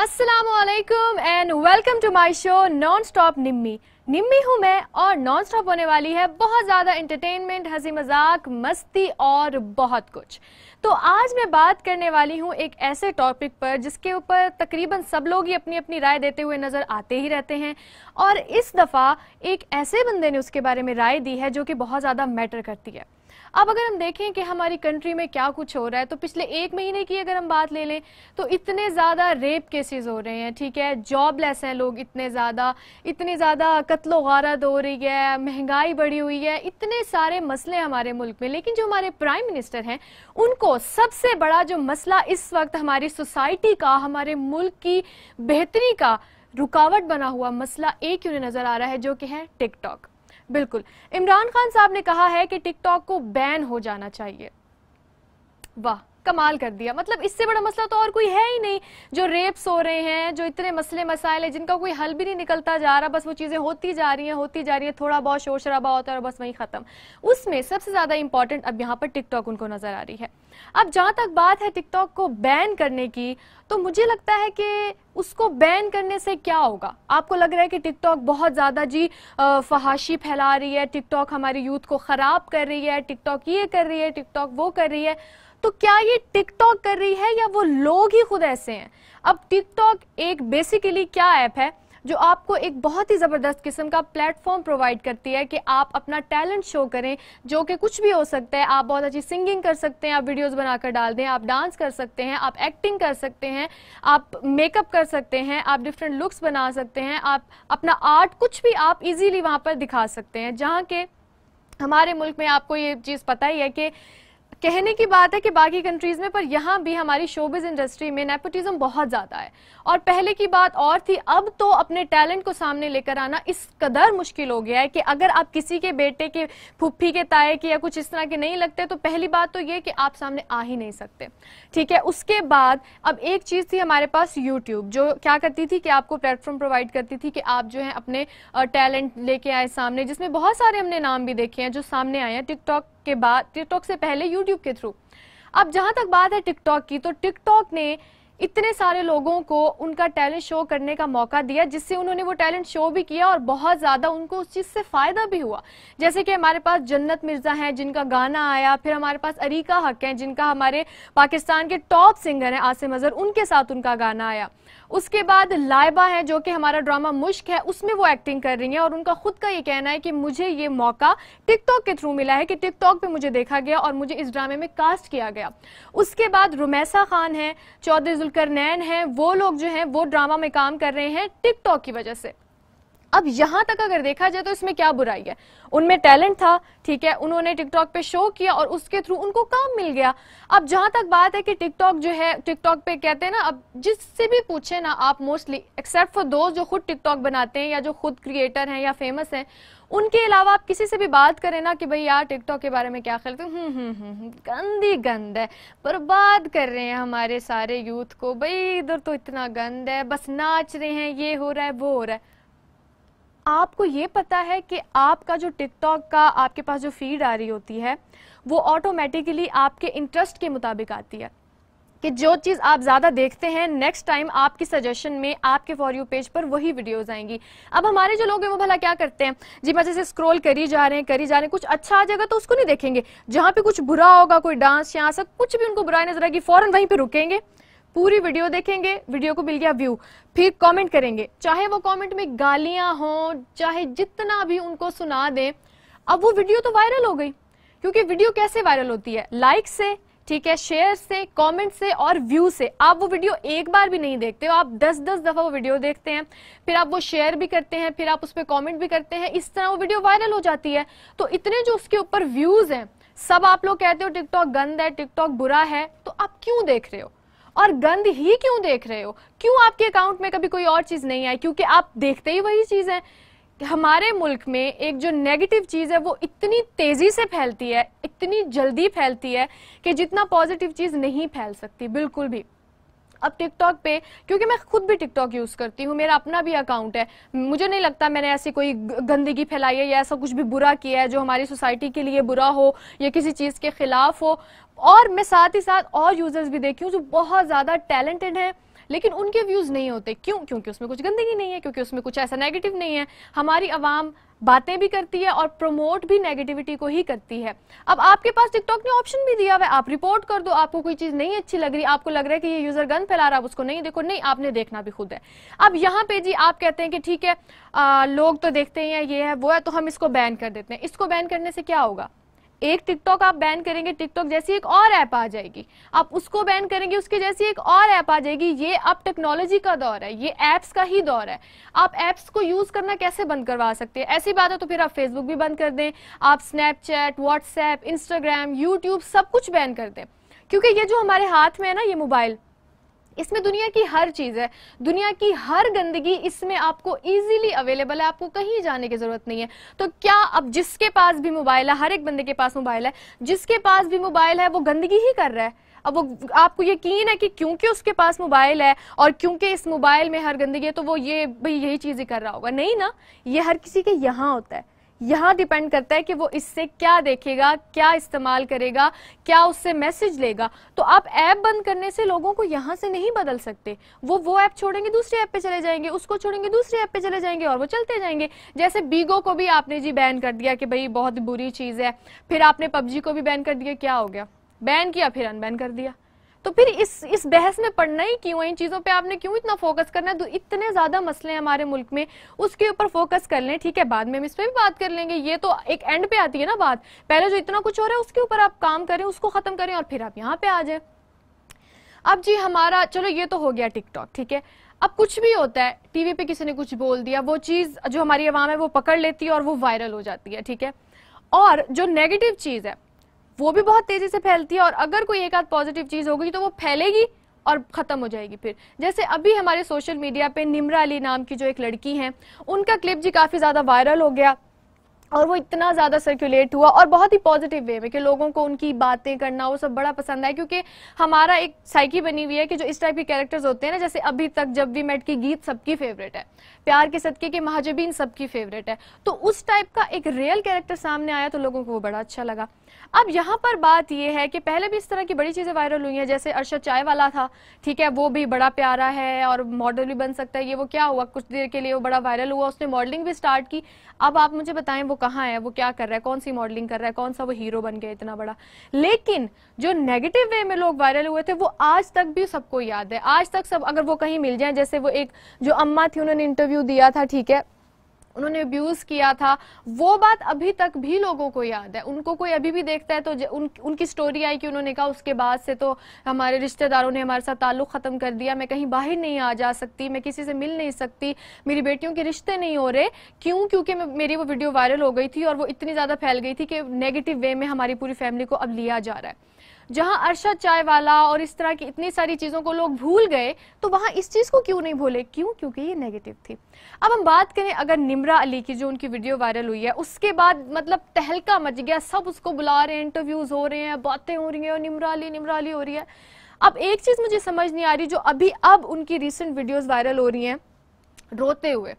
Aslam and welcome to my show non stop Nimmi Nimmi हूँ मैं और नॉन स्टॉप होने वाली है बहुत ज़्यादा इंटरटेनमेंट हंसी मजाक मस्ती और बहुत कुछ तो आज मैं बात करने वाली हूँ एक ऐसे टॉपिक पर जिसके ऊपर तकरीबन सब लोग ही अपनी अपनी राय देते हुए नज़र आते ही रहते हैं और इस दफ़ा एक ऐसे बंदे ने उसके बारे में राय दी है जो कि बहुत ज़्यादा मैटर करती है अब अगर हम देखें कि हमारी कंट्री में क्या कुछ हो रहा है तो पिछले एक महीने की अगर हम बात ले लें तो इतने ज़्यादा रेप केसेस हो रहे हैं ठीक है जॉबलेस हैं लोग इतने ज़्यादा इतने ज़्यादा कत्लो गारत हो रही है महंगाई बढ़ी हुई है इतने सारे मसले हमारे मुल्क में लेकिन जो हमारे प्राइम मिनिस्टर हैं उनको सबसे बड़ा जो मसला इस वक्त हमारी सोसाइटी का हमारे मुल्क की बेहतरी का रुकावट बना हुआ मसला एक यूनिट नज़र आ रहा है जो कि है टिकटॉक बिल्कुल इमरान खान साहब ने कहा है कि टिकटॉक को बैन हो जाना चाहिए वाह कमाल कर दिया मतलब इससे बड़ा मसला तो और कोई है ही नहीं जो रेप्स हो रहे हैं जो इतने मसले मसाइल है जिनका कोई हल भी नहीं निकलता जा रहा बस वो चीज़ें होती जा रही हैं होती जा रही है थोड़ा बहुत शोर शराबा होता है और बस वहीं ख़त्म उसमें सबसे ज़्यादा इंपॉर्टेंट अब यहाँ पर टिकटॉक उनको नज़र आ रही है अब जहां तक बात है टिकटॉक को बैन करने की तो मुझे लगता है कि उसको बैन करने से क्या होगा आपको लग रहा है कि टिकटॉक बहुत ज़्यादा जी फहाशी फैला रही है टिकटॉक हमारी यूथ को ख़राब कर रही है टिकटॉक ये कर रही है टिकटॉक वो कर रही है तो क्या ये टिकटॉक कर रही है या वो लोग ही खुद ऐसे हैं अब टिकटॉक एक बेसिकली क्या ऐप है जो आपको एक बहुत ही ज़बरदस्त किस्म का प्लेटफॉर्म प्रोवाइड करती है कि आप अपना टैलेंट शो करें जो कि कुछ भी हो सकता है आप बहुत अच्छी सिंगिंग कर सकते हैं आप वीडियोज़ बनाकर डाल दें आप डांस कर सकते हैं आप एक्टिंग कर सकते हैं आप मेकअप कर सकते हैं आप डिफरेंट लुक्स बना सकते हैं आप अपना आर्ट कुछ भी आप इजीली वहाँ पर दिखा सकते हैं जहाँ के हमारे मुल्क में आपको ये चीज़ पता ही है कि कहने की बात है कि बाकी कंट्रीज में पर यहाँ भी हमारी शोबिज इंडस्ट्री में नेपोटिज्म बहुत ज़्यादा है और पहले की बात और थी अब तो अपने टैलेंट को सामने लेकर आना इस कदर मुश्किल हो गया है कि अगर आप किसी के बेटे के फुप्फी के ताए के या कुछ इस तरह के नहीं लगते तो पहली बात तो ये कि आप सामने आ ही नहीं सकते ठीक है उसके बाद अब एक चीज़ थी हमारे पास यूट्यूब जो क्या करती थी कि आपको प्लेटफॉर्म प्रोवाइड करती थी कि आप जो है अपने टैलेंट लेके आए सामने जिसमें बहुत सारे हमने नाम भी देखे हैं जो सामने आए हैं टिकटॉक के बाद टिकटॉक से पहले यूट्यूब के थ्रू अब जहां तक बात है टिकटॉक की तो टिकटॉक ने इतने सारे लोगों को उनका टैलेंट शो करने का मौका दिया जिससे उन्होंने वो टैलेंट शो भी किया और बहुत ज़्यादा उनको उस चीज़ से फ़ायदा भी हुआ जैसे कि हमारे पास जन्नत मिर्ज़ा हैं जिनका गाना आया फिर हमारे पास अरीका हक हैं जिनका हमारे पाकिस्तान के टॉप सिंगर हैं आसिम अजहर उनके साथ उनका गाना आया उसके बाद लाइबा है जो कि हमारा ड्रामा मुश्क है उसमें वो एक्टिंग कर रही हैं और उनका खुद का ये कहना है कि मुझे ये मौका टिकटॉक के थ्रू मिला है कि टिकटॉक पे मुझे देखा गया और मुझे इस ड्रामे में कास्ट किया गया उसके बाद रुमैसा खान है चौधरी जुलकर नैन हैं वो लोग जो हैं वो ड्रामा में काम कर रहे हैं टिकटॉक की वजह से अब यहां तक अगर देखा जाए तो इसमें क्या बुराई है उनमें टैलेंट था ठीक है उन्होंने टिकटॉक पे शो किया और उसके थ्रू उनको काम मिल गया अब जहां तक बात है कि टिकटॉक जो है टिकटॉक पे कहते हैं ना अब जिससे भी पूछे ना आप मोस्टली एक्सेप्ट फॉर दोस्त जो खुद टिकटॉक बनाते हैं या जो खुद क्रिएटर हैं या फेमस हैं उनके अलावा आप किसी से भी बात करें ना कि भाई यार टिकटॉक के बारे में क्या खेलते हम्म, हम्म, हम्म, हम्म गंदी गंद है बर्बाद कर रहे हैं हमारे सारे यूथ को भाई इधर तो इतना गंद है बस नाच रहे हैं ये हो रहा है वो हो रहा है आपको ये पता है कि आपका जो टिकटॉक का आपके पास जो फीड आ रही होती है वो ऑटोमेटिकली आपके इंटरेस्ट के मुताबिक आती है कि जो चीज़ आप ज़्यादा देखते हैं नेक्स्ट टाइम आपकी सजेशन में आपके फॉर यू पेज पर वही वीडियोस आएंगी अब हमारे जो लोग हैं वो भला क्या करते हैं जी मैं जैसे स्क्रॉल करी जा रहे हैं करी जा रहे हैं कुछ अच्छा आ जाएगा तो उसको नहीं देखेंगे जहाँ पे कुछ बुरा होगा कोई डांस या ऐसा कुछ भी उनको बुरा नजर आएगी फ़ौरन वहीं पर रुकेंगे पूरी वीडियो देखेंगे वीडियो को मिल गया व्यू फिर कमेंट करेंगे चाहे वो कमेंट में गालियां हों चाहे जितना भी उनको सुना दें अब वो वीडियो तो वायरल हो गई क्योंकि वीडियो कैसे वायरल होती है लाइक से ठीक है शेयर से कमेंट से और व्यू से आप वो वीडियो एक बार भी नहीं देखते हो आप 10-10 दफा वो वीडियो देखते हैं फिर आप वो शेयर भी करते हैं फिर आप उस पर कॉमेंट भी करते हैं इस तरह वो वीडियो वायरल हो जाती है तो इतने जो उसके ऊपर व्यूज हैं सब आप लोग कहते हो टिकटॉक गंद है टिकटॉक बुरा है तो आप क्यों देख रहे हो और गंद ही क्यों देख रहे हो क्यों आपके अकाउंट में कभी कोई और चीज़ नहीं आई क्योंकि आप देखते ही वही चीज़ है हमारे मुल्क में एक जो नेगेटिव चीज़ है वो इतनी तेज़ी से फैलती है इतनी जल्दी फैलती है कि जितना पॉजिटिव चीज़ नहीं फैल सकती बिल्कुल भी अब टिकटॉक पे क्योंकि मैं खुद भी टिकटॉक यूज करती हूँ मेरा अपना भी अकाउंट है मुझे नहीं लगता मैंने ऐसी कोई गंदगी फैलाई है या ऐसा कुछ भी बुरा किया है जो हमारी सोसाइटी के लिए बुरा हो या किसी चीज के खिलाफ हो और मैं साथ ही साथ और यूजर्स भी देखी हूँ जो बहुत ज्यादा टैलेंटेड हैं लेकिन उनके व्यूज़ नहीं होते क्यों क्योंकि उसमें कुछ गंदगी नहीं है क्योंकि उसमें कुछ ऐसा नेगेटिव नहीं है हमारी आवाम बातें भी करती है और प्रमोट भी नेगेटिविटी को ही करती है अब आपके पास टिकटॉक ने ऑप्शन भी दिया हुआ आप रिपोर्ट कर दो आपको कोई चीज नहीं अच्छी लग रही आपको लग रहा है कि ये यूजर गन फैला रहा है उसको नहीं देखो नहीं आपने देखना भी खुद है अब यहाँ पे जी आप कहते हैं कि ठीक है आ, लोग तो देखते हैं ये है वो है तो हम इसको बैन कर देते हैं इसको बैन करने से क्या होगा एक टिकटॉक आप बैन करेंगे टिकटॉक जैसी एक और ऐप आ जाएगी आप उसको बैन करेंगे उसके जैसी एक और ऐप आ जाएगी ये अब टेक्नोलॉजी का दौर है ये ऐप्स का ही दौर है आप ऐप्स को यूज़ करना कैसे बंद करवा सकते हैं ऐसी बात है तो फिर आप फेसबुक भी बंद कर दें आप स्नैपचैट व्हाट्सएप इंस्टाग्राम यूट्यूब सब कुछ बैन कर दें क्योंकि ये जो हमारे हाथ में है ना ये मोबाइल इसमें दुनिया की हर चीज़ है दुनिया की हर गंदगी इसमें आपको इजीली अवेलेबल है आपको कहीं जाने की ज़रूरत नहीं है तो क्या अब जिसके पास भी मोबाइल है हर एक बंदे के पास मोबाइल है जिसके पास भी मोबाइल है वो गंदगी ही कर रहा है अब वो आपको यकीन है कि क्योंकि उसके पास मोबाइल है और क्योंकि इस मोबाइल में हर गंदगी है तो वो ये भाई यही चीज़ ही कर रहा होगा नहीं ना ये हर किसी के यहाँ होता है यहां डिपेंड करता है कि वो इससे क्या देखेगा क्या इस्तेमाल करेगा क्या उससे मैसेज लेगा तो आप ऐप बंद करने से लोगों को यहां से नहीं बदल सकते वो वो ऐप छोड़ेंगे दूसरे ऐप पे चले जाएंगे उसको छोड़ेंगे दूसरे ऐप पे चले जाएंगे और वो चलते जाएंगे जैसे बीगो को भी आपने जी बैन कर दिया कि भाई बहुत बुरी चीज़ है फिर आपने पबजी को भी बैन कर दिया क्या हो गया बैन किया फिर अनबैन कर दिया तो फिर इस इस बहस में पढ़ना ही क्यों है इन चीज़ों पे आपने क्यों इतना फोकस करना है तो इतने ज़्यादा मसले हैं हमारे मुल्क में उसके ऊपर फोकस कर लें ठीक है बाद में हम इस पर भी बात कर लेंगे ये तो एक एंड पे आती है ना बात पहले जो इतना कुछ हो रहा है उसके ऊपर आप काम करें उसको ख़त्म करें और फिर आप यहाँ पे आ जाए अब जी हमारा चलो ये तो हो गया टिकटॉक ठीक है अब कुछ भी होता है टीवी पे किसी ने कुछ बोल दिया वो चीज़ जो हमारी आवाम है वो पकड़ लेती है और वो वायरल हो जाती है ठीक है और जो नेगेटिव चीज़ है वो भी बहुत तेजी से फैलती है और अगर कोई एक आध पॉजिटिव चीज होगी तो वो फैलेगी और ख़त्म हो जाएगी फिर जैसे अभी हमारे सोशल मीडिया पे निमरा अली नाम की जो एक लड़की है उनका क्लिप जी काफ़ी ज़्यादा वायरल हो गया और वो इतना ज़्यादा सर्कुलेट हुआ और बहुत ही पॉजिटिव वे में कि लोगों को उनकी बातें करना वो सब बड़ा पसंद आया क्योंकि हमारा एक साइकी बनी हुई है कि जो इस टाइप के कैरेक्टर्स होते हैं ना जैसे अभी तक जब भी मेट की गीत सबकी फेवरेट है प्यार के सदके के महाजबीन सबकी फेवरेट है तो उस टाइप का एक रियल कैरेक्टर सामने आया तो लोगों को वो बड़ा अच्छा लगा अब यहाँ पर बात यह है कि पहले भी इस तरह की बड़ी चीज़ें वायरल हुई हैं जैसे अरशद चाय वाला था ठीक है वो भी बड़ा प्यारा है और मॉडल भी बन सकता है ये वो क्या हुआ कुछ देर के लिए वो बड़ा वायरल हुआ उसने मॉडलिंग भी स्टार्ट की अब आप मुझे बताएं वो कहाँ है वो क्या कर रहा है कौन सी मॉडलिंग कर रहा है कौन सा वो हीरो बन गया इतना बड़ा लेकिन जो नेगेटिव वे में लोग वायरल हुए थे वो आज तक भी सबको याद है आज तक सब अगर वो कहीं मिल जाए जैसे वो एक जो अम्मा थी उन्होंने इंटरव्यू दिया था ठीक है उन्होंने अब्यूज किया था वो बात अभी तक भी लोगों को याद है उनको कोई अभी भी देखता है तो उन, उनकी स्टोरी आई कि उन्होंने कहा उसके बाद से तो हमारे रिश्तेदारों ने हमारे साथ ताल्लुक ख़त्म कर दिया मैं कहीं बाहर नहीं आ जा सकती मैं किसी से मिल नहीं सकती मेरी बेटियों के रिश्ते नहीं हो रहे क्यों क्योंकि मेरी वो वीडियो वायरल हो गई थी और वो इतनी ज़्यादा फैल गई थी कि नेगेटिव वे में हमारी पूरी फैमिली को अब लिया जा रहा है जहां अरशद चाय वाला और इस तरह की इतनी सारी चीज़ों को लोग भूल गए तो वहां इस चीज़ को क्यों नहीं भूले क्यों क्योंकि ये नेगेटिव थी अब हम बात करें अगर निमरा अली की जो उनकी वीडियो वायरल हुई है उसके बाद मतलब तहलका मच गया सब उसको बुला रहे हैं इंटरव्यूज़ हो रहे हैं बातें हो रही हैं और निमरा अली निमरा अली हो रही है अब एक चीज़ मुझे समझ नहीं आ रही जो अभी अब उनकी रिसेंट वीडियोज़ वायरल हो रही हैं रोते हुए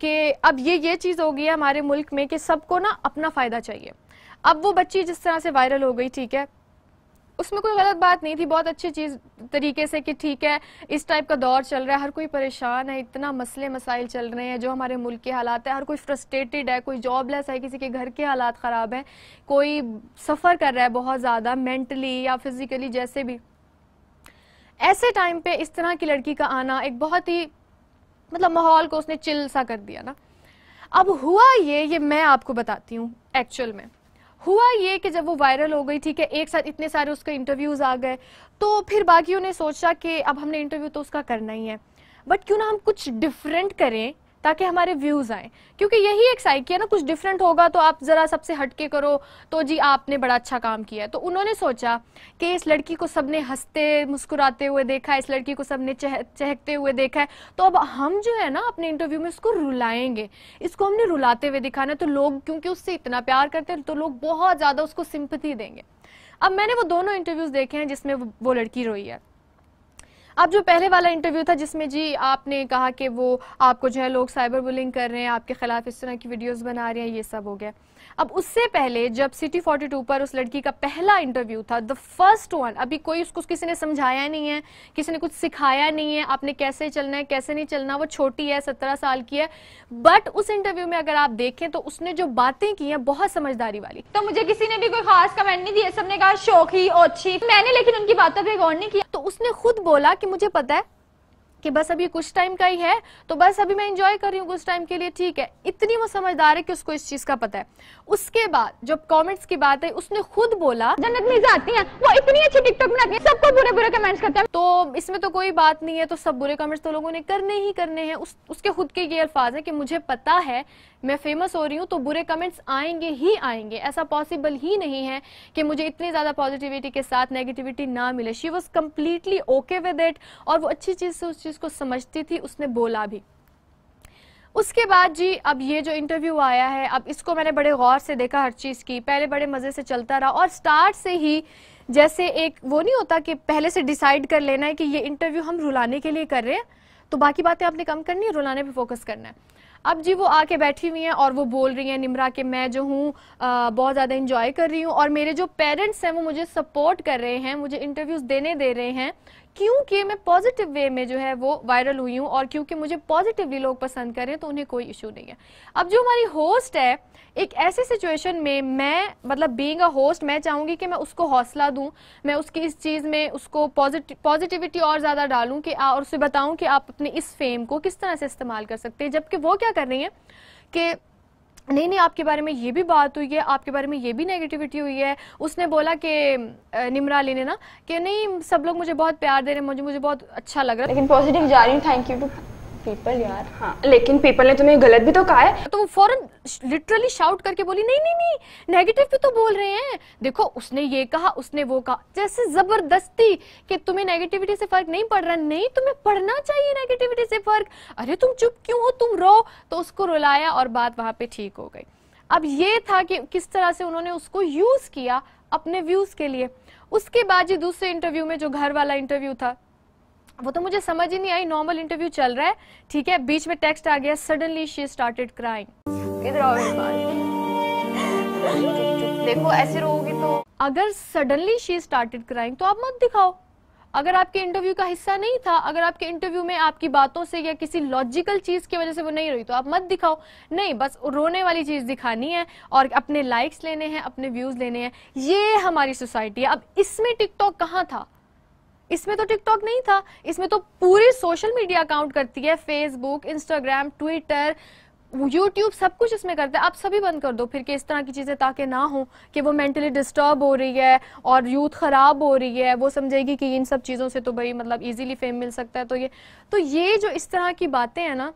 कि अब ये ये चीज़ हो गई है हमारे मुल्क में कि सबको ना अपना फ़ायदा चाहिए अब वो बच्ची जिस तरह से वायरल हो गई ठीक है उसमें कोई गलत बात नहीं थी बहुत अच्छी चीज़ तरीके से कि ठीक है इस टाइप का दौर चल रहा है हर कोई परेशान है इतना मसले मसाइल चल रहे हैं जो हमारे मुल्क के हालात है हर कोई फ्रस्ट्रेटेड है कोई जॉबलेस है किसी के घर के हालात ख़राब हैं कोई सफ़र कर रहा है बहुत ज़्यादा मेंटली या फिज़िकली जैसे भी ऐसे टाइम पे इस तरह की लड़की का आना एक बहुत ही मतलब माहौल को उसने चिल सा कर दिया ना अब हुआ ये ये मैं आपको बताती हूँ एक्चुअल में हुआ ये कि जब वो वायरल हो गई ठीक है एक साथ इतने सारे उसके इंटरव्यूज़ आ गए तो फिर बाकियों ने सोचा कि अब हमने इंटरव्यू तो उसका करना ही है बट क्यों ना हम कुछ डिफरेंट करें ताकि हमारे व्यूज़ आए क्योंकि यही एक साइड किया ना कुछ डिफरेंट होगा तो आप ज़रा सबसे हटके करो तो जी आपने बड़ा अच्छा काम किया तो उन्होंने सोचा कि इस लड़की को सबने हंसते मुस्कुराते हुए देखा है इस लड़की को सबने चह चहकते हुए देखा है तो अब हम जो है ना अपने इंटरव्यू में उसको रुलाएंगे इसको हमने रुलाते हुए दिखाना तो लोग क्योंकि उससे इतना प्यार करते हैं तो लोग बहुत ज़्यादा उसको सिंपथी देंगे अब मैंने वो दोनों इंटरव्यूज़ देखे हैं जिसमें वो लड़की रोई है अब जो पहले वाला इंटरव्यू था जिसमें जी आपने कहा कि वो आपको जो है लोग साइबर बुलिंग कर रहे हैं आपके खिलाफ इस तरह की वीडियोस बना रहे हैं ये सब हो गया अब उससे पहले जब सिटी 42 पर उस लड़की का पहला इंटरव्यू था द फर्स्ट वन अभी कोई उसको किसी ने समझाया नहीं है किसी ने कुछ सिखाया नहीं है आपने कैसे चलना है कैसे नहीं चलना वो छोटी है सत्रह साल की है बट उस इंटरव्यू में अगर आप देखें तो उसने जो बातें की हैं बहुत समझदारी वाली तो मुझे किसी ने भी कोई खास कमेंट नहीं दिया सबने कहा शौकी और मैंने लेकिन उनकी बातों पर गौर नहीं किया तो उसने खुद बोला कि मुझे पता है कि बस अभी कुछ टाइम का ही है तो बस अभी मैं इंजॉय कर रही हूँ कुछ टाइम के लिए ठीक है इतनी वो समझदार है कि उसको इस चीज का पता है उसके बाद जब कॉमेंट्स की बात है उसने खुद बोला जन्नत मीजा आती है वो इतनी अच्छी टिकटॉक बनाती है सबको बुरे बुरे कमेंट्स करते हैं तो इसमें तो कोई बात नहीं है तो सब बुरे कमेंट्स तो लोगों ने करने ही करने हैं उस, उसके खुद के ये अल्फाज है कि मुझे पता है मैं फेमस हो रही हूँ तो बुरे कमेंट्स आएंगे ही आएंगे ऐसा पॉसिबल ही नहीं है कि मुझे इतनी ज़्यादा पॉजिटिविटी के साथ नेगेटिविटी ना मिले she was completely okay with it और वो अच्छी चीज़ से उस चीज़ चीज़ को समझती थी उसने बोला भी उसके बाद जी अब ये जो इंटरव्यू आया है अब इसको मैंने बड़े गौर से देखा हर चीज़ की पहले बड़े मज़े से चलता रहा और स्टार्ट से ही जैसे एक वो नहीं होता कि पहले से डिसाइड कर लेना है कि ये इंटरव्यू हम रुलाने के लिए कर रहे हैं तो बाकी बातें आपने कम करनी है रुलाने पे फोकस करना है अब जी वो आके बैठी हुई हैं और वो बोल रही हैं निमरा के मैं जो हूँ बहुत ज़्यादा इंजॉय कर रही हूँ और मेरे जो पेरेंट्स हैं वो मुझे सपोर्ट कर रहे हैं मुझे इंटरव्यूज़ देने दे रहे हैं क्योंकि मैं पॉजिटिव वे में जो है वो वायरल हुई हूँ और क्योंकि मुझे पॉजिटिवली लोग पसंद करें तो उन्हें कोई इशू नहीं है अब जो हमारी होस्ट है एक ऐसी सिचुएशन में मैं मतलब बीइंग अ होस्ट मैं चाहूंगी कि मैं उसको हौसला दूँ मैं उसकी इस चीज़ में उसको पॉजिटिविटी और ज़्यादा डालूँ कि और उसे बताऊँ कि आप अपने इस फेम को किस तरह से इस्तेमाल कर सकते हैं जबकि वो क्या कर रही है कि नहीं नहीं आपके बारे में ये भी बात हुई है आपके बारे में ये भी नेगेटिविटी हुई है उसने बोला कि निमरा ने ना कि नहीं सब लोग मुझे बहुत प्यार दे रहे हैं मुझे मुझे बहुत अच्छा लग रहा है लेकिन पॉजिटिव जा रही हूँ थैंक यू टू पीपल यार हाँ लेकिन पीपल ने तुम्हें गलत भी तो कहा है तो वो फौरन लिटरली शाउट करके बोली नहीं नहीं नहीं नेगेटिव भी तो बोल रहे हैं देखो उसने ये कहा उसने वो कहा जैसे जबरदस्ती कि तुम्हें नेगेटिविटी से फर्क नहीं पड़ रहा नहीं तुम्हें पढ़ना चाहिए नेगेटिविटी से फर्क अरे तुम चुप क्यों हो तुम रो तो उसको रुलाया और बात वहां पर ठीक हो गई अब ये था कि किस तरह से उन्होंने उसको यूज किया अपने व्यूज के लिए उसके बाद जी दूसरे इंटरव्यू में जो घर वाला इंटरव्यू था वो तो मुझे समझ ही नहीं आई नॉर्मल इंटरव्यू चल रहा है ठीक है बीच में टेक्स्ट आ गया सडनली शी स्टार्टेड क्राइंग इधर आओ देखो ऐसे रहोगी तो अगर सडनली शी स्टार्टेड क्राइंग तो आप मत दिखाओ अगर आपके इंटरव्यू का हिस्सा नहीं था अगर आपके इंटरव्यू में आपकी बातों से या किसी लॉजिकल चीज की वजह से वो नहीं रही तो आप मत दिखाओ नहीं बस रोने वाली चीज दिखानी है और अपने लाइक्स लेने हैं अपने व्यूज लेने हैं ये हमारी सोसाइटी है अब इसमें टिकटॉक कहाँ था इसमें तो टिकटॉक नहीं था इसमें तो पूरी सोशल मीडिया अकाउंट करती है फेसबुक इंस्टाग्राम ट्विटर यूट्यूब सब कुछ इसमें करते हैं आप सभी बंद कर दो फिर कि इस तरह की चीज़ें ताकि ना हो कि वो मेंटली डिस्टर्ब हो रही है और यूथ ख़राब हो रही है वो समझेगी कि इन सब चीज़ों से तो भाई मतलब इजीली फेम मिल सकता है तो ये तो ये जो इस तरह की बातें हैं ना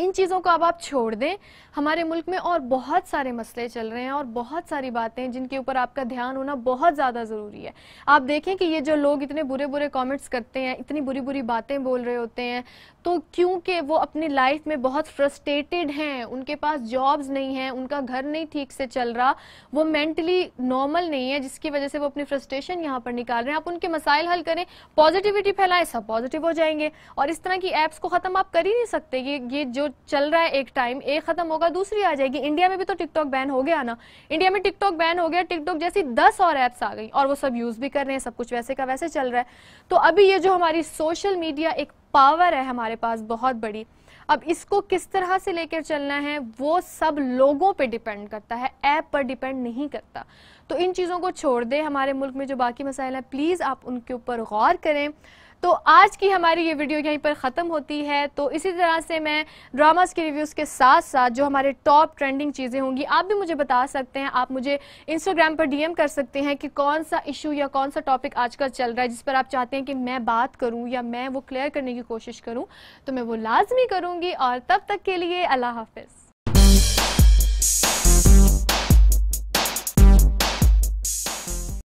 इन चीज़ों को अब आप छोड़ दें हमारे मुल्क में और बहुत सारे मसले चल रहे हैं और बहुत सारी बातें जिनके ऊपर आपका ध्यान होना बहुत ज़्यादा ज़रूरी है आप देखें कि ये जो लोग इतने बुरे बुरे कॉमेंट्स करते हैं इतनी बुरी बुरी बातें बोल रहे होते हैं तो क्योंकि वो अपनी लाइफ में बहुत फ्रस्ट्रेटेड हैं उनके पास जॉब्स नहीं हैं उनका घर नहीं ठीक से चल रहा वो मेंटली नॉर्मल नहीं है जिसकी वजह से वो अपनी फ्रस्ट्रेशन यहाँ पर निकाल रहे हैं आप उनके मसाइल हल करें पॉजिटिविटी फैलाएं सब पॉजिटिव हो जाएंगे और इस तरह की ऐप्स को ख़त्म आप कर ही नहीं सकते ये ये जो चल रहा है एक टाइम एक खत्म होगा दूसरी आ जाएगी इंडिया में भी तो टिकटॉक बैन हो गया ना इंडिया में टिकटॉक बैन हो गया टिकटॉक जैसी दस और ऐप्स आ गई और वो सब यूज भी कर रहे हैं सब कुछ वैसे का वैसे चल रहा है तो अभी ये जो हमारी सोशल मीडिया एक पावर है हमारे पास बहुत बड़ी अब इसको किस तरह से लेकर चलना है वो सब लोगों पे डिपेंड करता है ऐप पर डिपेंड नहीं करता तो इन चीज़ों को छोड़ दें हमारे मुल्क में जो बाकी मसाइल हैं प्लीज़ आप उनके ऊपर गौर करें तो आज की हमारी ये वीडियो यहीं पर ख़त्म होती है तो इसी तरह से मैं ड्रामास के रिव्यूज़ के साथ साथ जो हमारे टॉप ट्रेंडिंग चीज़ें होंगी आप भी मुझे बता सकते हैं आप मुझे इंस्टाग्राम पर डीएम कर सकते हैं कि कौन सा इशू या कौन सा टॉपिक आजकल चल रहा है जिस पर आप चाहते हैं कि मैं बात करूँ या मैं वो क्लियर करने की कोशिश करूँ तो मैं वो लाजमी करूँगी और तब तक के लिए अल्लाह हाफिज़